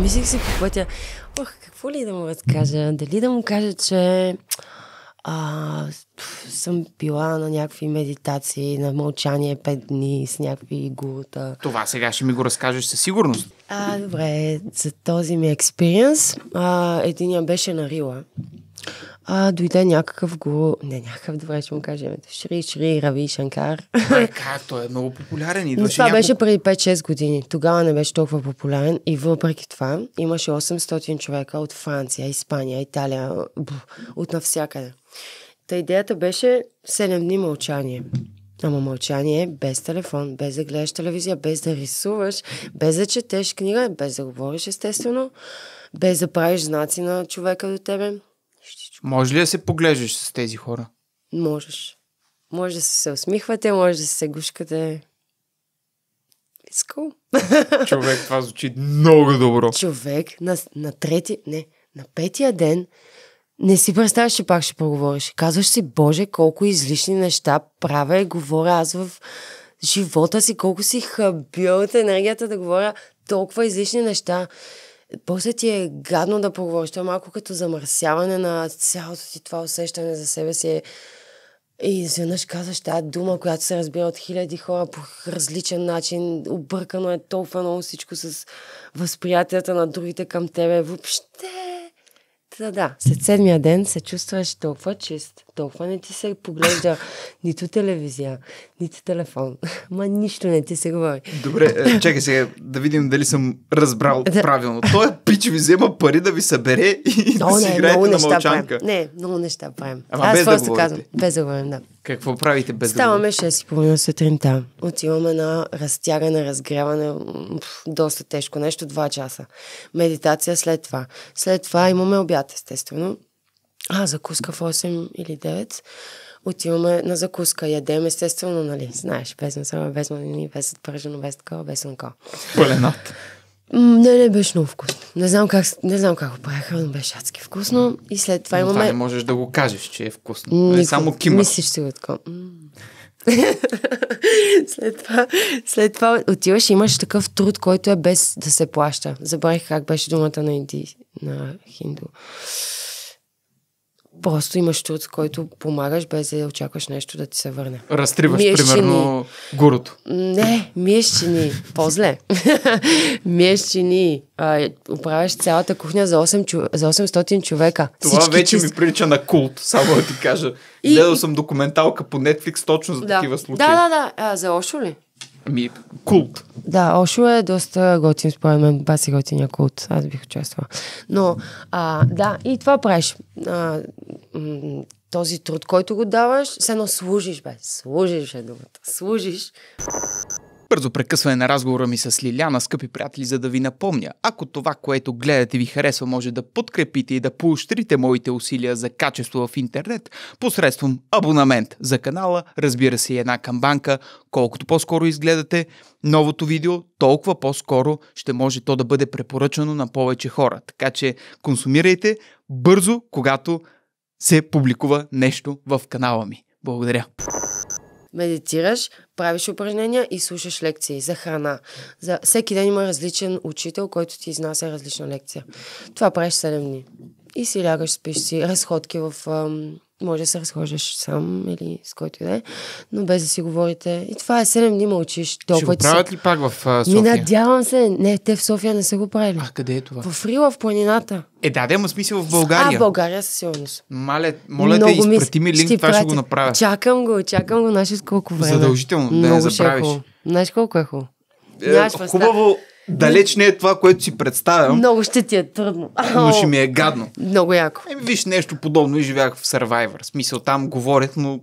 Мислих си по пътя, ох, какво ли да му разкажа? Дали да му кажа, че а, съм била на някакви медитации, на мълчание 5 дни с някакви гурута. Това сега ще ми го разкажеш със сигурност. А, добре, за този ми експириенс. Единия беше на Рила а, дойде някакъв го... Не, някакъв, добре ще му кажем. Шри, Шри, Рави, Шанкар. Как, той е много популярен. и Но това няколко... беше преди 5-6 години. Тогава не беше толкова популярен и въпреки това имаше 800 човека от Франция, Испания, Италия, от навсякъде. Та идеята беше 7 дни мълчание. Ама мълчание е без телефон, без да гледаш телевизия, без да рисуваш, без да четеш книга, без да говориш естествено, без да правиш знаци на човека до тебе може ли да се поглеждаш с тези хора? Можеш. Може да се усмихвате, може да се гушкате. It's cool. Човек, това звучи много добро. Човек, на, на трети, не, на петия ден не си представяш, че пак ще поговориш. Казваш си, Боже, колко излишни неща правя и говоря аз в живота си, колко си хабил от енергията да говоря толкова излишни неща после ти е гадно да поговориш. Това е малко като замърсяване на цялото ти това усещане за себе си. И изведнъж казваш тази дума, която се разбира от хиляди хора по различен начин. Объркано е толкова много всичко с възприятията на другите към тебе. Въобще да, да. След седмия ден се чувстваш толкова чист, толкова не ти се поглежда нито телевизия, нито телефон. Ма нищо не ти се говори. Добре, е, чакай сега да видим дали съм разбрал да. правилно. Той е пич ви взема пари да ви събере и Но, да не, си играете на мълчанка. Не, много неща правим. Ама Аз без да да казвам. Без да говорим, да. Какво правите без Ставаме половина сутринта. Отиваме на разтягане, разгряване, доста тежко нещо, 2 часа. Медитация след това. След това имаме обяд, естествено. А, закуска в 8 или 9 отиваме на закуска, ядем естествено, нали, знаеш, без месо, без манини, без пържено, без такова, без сънко. Пъленат. Не, не беше много вкусно. Не знам как, не знам как го поеха, но беше адски вкусно. И след това имаме... Това не можеш да го кажеш, че е вкусно. Никол... Не е само кима. Мислиш си го така. след, това, след това отиваш и имаш такъв труд, който е без да се плаща. Забравих как беше думата на, инди... на хинду. Просто имаш труд, с който помагаш, без да очакваш нещо да ти се върне. Разтриваш, Миеш примерно, гурото. Не, миещини. По-зле. миещини. Оправяш цялата кухня за, 8, за 800 човека. Това Всички вече ти... ми прилича на култ, само да ти кажа. И... Гледал съм документалка по Netflix точно за да. такива случаи. Да, да, да. А, за Ошо ли? Ми, култ. Да, Ошо е доста готин, според мен, баси готиния култ. Аз бих участвала. Но, а, да, и това правиш. А, този труд, който го даваш, се служиш, бе. Служиш е думата. Служиш. Бързо прекъсване на разговора ми с Лиляна, скъпи приятели, за да ви напомня. Ако това, което гледате ви харесва, може да подкрепите и да поощрите моите усилия за качество в интернет, посредством абонамент за канала, разбира се и една камбанка. Колкото по-скоро изгледате новото видео, толкова по-скоро ще може то да бъде препоръчано на повече хора. Така че консумирайте бързо, когато се публикува нещо в канала ми. Благодаря! медитираш, правиш упражнения и слушаш лекции за храна. За... Всеки ден има различен учител, който ти изнася различна лекция. Това правиш 7 дни и си лягаш, спиш си, разходки в... може да се разхождаш сам или с който и да е, но без да си говорите. И това е 7 дни мълчиш. Ще го правят ли пак в uh, София? Ми надявам се. Не, те в София не са го правили. А къде е това? В Рила, в планината. Е, да, да, има смисъл в България. А, в България със сигурност. Мале, моля те, изпрати ми линк, това ще го направя. Чакам го, чакам го, знаеш колко време. Задължително, да Много не забравиш. Е знаеш колко е хубаво? Е, хубаво, Далеч не е това, което си представям. Много ще ти е трудно. Но ще ми е гадно. Много яко. Еми, виж нещо подобно и живях в Survivor. смисъл там говорят, но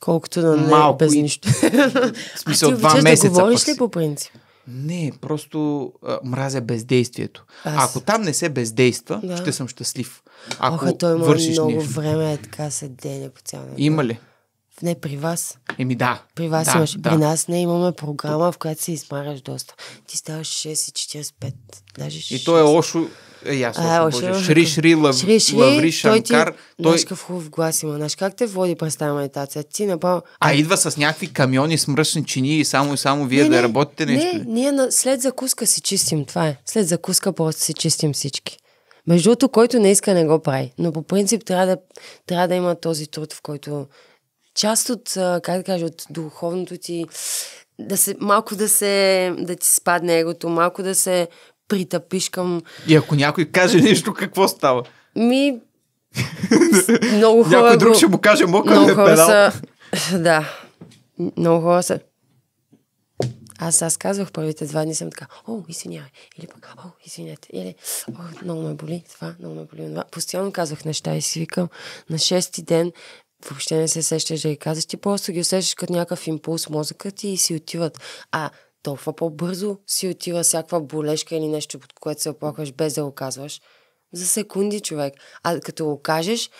Колкото да не е Малко без и... нищо. В смисъл, а ти два месеца. Да говориш ли по принцип? Не, просто а, мразя бездействието. Аз... Ако там не се бездейства, да. ще съм щастлив. Ако Оха, той има вършиш много нещо. време е така се деня по цял ден. Има ли? Не, при вас. Еми да. При вас да, имаш. Да. При нас не имаме програма, в която се измаряш доста. Ти ставаш 6,45. Даже 6. И то е лошо. Е, ясно. А, лошо, Боже. Е шри, шри, лав... шри, шри, лаври, шанкар. Той... Нашка в хубав глас има. Наш, как те води през тази медитация? Ти напал... А, а, идва с някакви камиони с мръсни чини и само и само вие не, да не, работите нещо. Не, ние на... след закуска си чистим. Това е. След закуска просто си чистим всички. Между другото, който не иска, не го прави. Но по принцип трябва да, трябва да има този труд, в който част от, как да кажа, от духовното ти, да се, малко да се, да ти спадне егото, малко да се притъпиш към... И ако някой каже нещо, какво става? Ми... много хора... Някой друг ще му каже, мога много е хора педал. са... Да. Много хора са... Аз, аз казвах първите два дни съм така, о, извинявай, или пък, о, извинете, или, о, много ме боли това, много ме боли това. Постоянно казвах неща и си викам, на шести ден въобще не се сещаш да ги казваш, ти просто ги усещаш като някакъв импулс мозъка ти и си отиват. А толкова по-бързо си отива всякаква болешка или нещо, под което се оплакваш без да го казваш. За секунди, човек. А като го кажеш,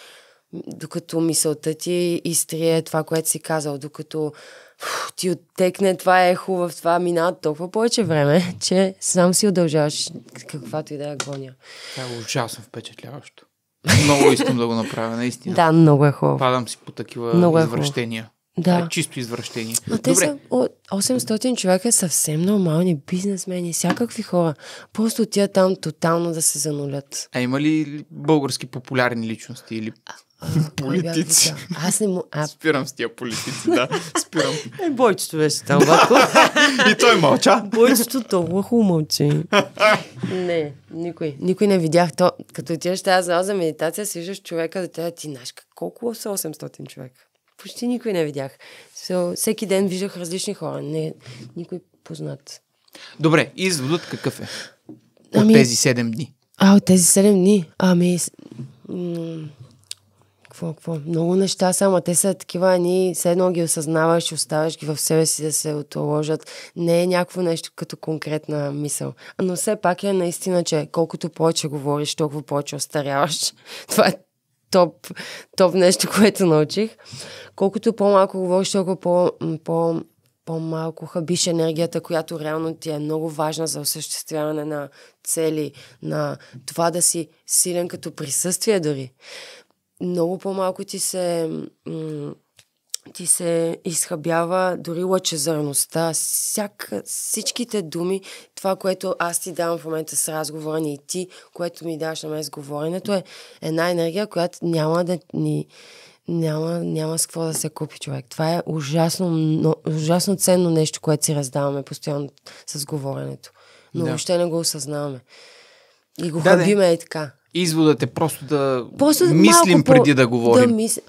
докато мисълта ти изтрие това, което си казал, докато фу, ти оттекне това е хубаво, това мина толкова повече време, че сам си удължаваш каквато и да е гоня. Това е ужасно впечатляващо. Много искам да го направя, наистина. да, много е хубаво. Падам си по такива много е извращения. Да. А, е, чисто извращение. Но те Добре. са 800 човека съвсем нормални бизнесмени, всякакви хора. Просто тя там тотално да се занулят. А има ли български популярни личности или Ами, политици. Аз не му... А... Спирам с тия политици, да. Спирам. Е, бойчето беше там, И той мълча. Бойчето толкова хубаво мълчи. не, никой. Никой не видях. То, като отидеш тази зала за медитация, свиждаш човека да тя ти нашка. Колко са 800 човека? Почти никой не видях. So, всеки ден виждах различни хора. Не, никой познат. Добре, изводът какъв е? От ами, тези 7 дни. А, от тези 7 дни? Ами, какво, какво. Много неща, само те са такива, ни все едно ги осъзнаваш, оставаш ги в себе си да се отложат. Не е някакво нещо като конкретна мисъл. Но все пак е наистина, че колкото повече говориш, толкова повече остаряваш. Това е топ, топ нещо, което научих. Колкото по-малко говориш, толкова по, по, по-малко хабиш енергията, която реално ти е много важна за осъществяване на цели, на това да си силен като присъствие дори много по-малко ти се ти се изхабява дори лъчезърността. всяка, всичките думи, това, което аз ти давам в момента с разговора ни и ти, което ми даваш на мен с говоренето е една енергия, която няма да ни... Няма, няма с какво да се купи човек. Това е ужасно, но, ужасно ценно нещо, което си раздаваме постоянно с говоренето. Но да. въобще не го осъзнаваме. И го да, хабиме и така. Изводът е просто да просто мислим малко преди по... да говорим. Да мис...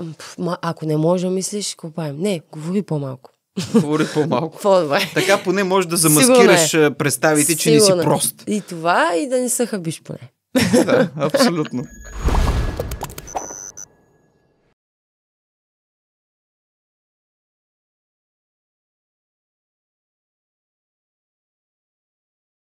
Ако не можеш да мислиш, купаем. Не, говори по-малко. Говори по-малко. По-добре. Така поне можеш да замаскираш е. е. представите, че Сигурно. не си е. прост. И това, и да не се хабиш поне. да, абсолютно.